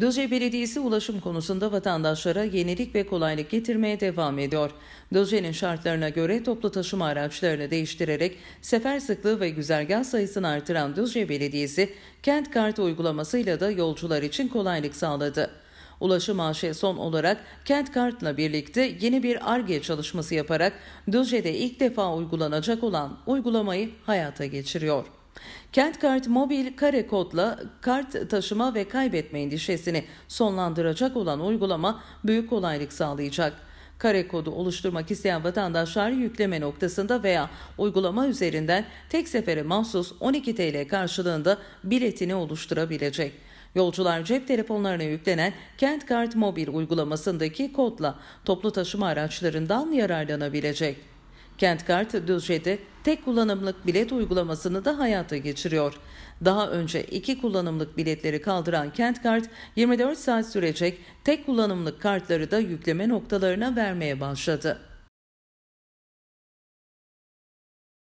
Düzce Belediyesi ulaşım konusunda vatandaşlara yenilik ve kolaylık getirmeye devam ediyor. Düzce'nin şartlarına göre toplu taşıma araçlarını değiştirerek sefer sıklığı ve güzergah sayısını artıran Düzce Belediyesi, kent kartı uygulamasıyla da yolcular için kolaylık sağladı. Ulaşım AŞ son olarak kent kartla birlikte yeni bir ARGE çalışması yaparak Düzce'de ilk defa uygulanacak olan uygulamayı hayata geçiriyor. Kent Kart Mobil kare kodla kart taşıma ve kaybetme endişesini sonlandıracak olan uygulama büyük kolaylık sağlayacak. Kare kodu oluşturmak isteyen vatandaşlar yükleme noktasında veya uygulama üzerinden tek sefere mahsus 12 TL karşılığında biletini oluşturabilecek. Yolcular cep telefonlarına yüklenen Kent Kart Mobil uygulamasındaki kodla toplu taşıma araçlarından yararlanabilecek. Kentkart Düzce'de tek kullanımlık bilet uygulamasını da hayata geçiriyor. Daha önce iki kullanımlık biletleri kaldıran Kentkart 24 saat sürecek tek kullanımlık kartları da yükleme noktalarına vermeye başladı.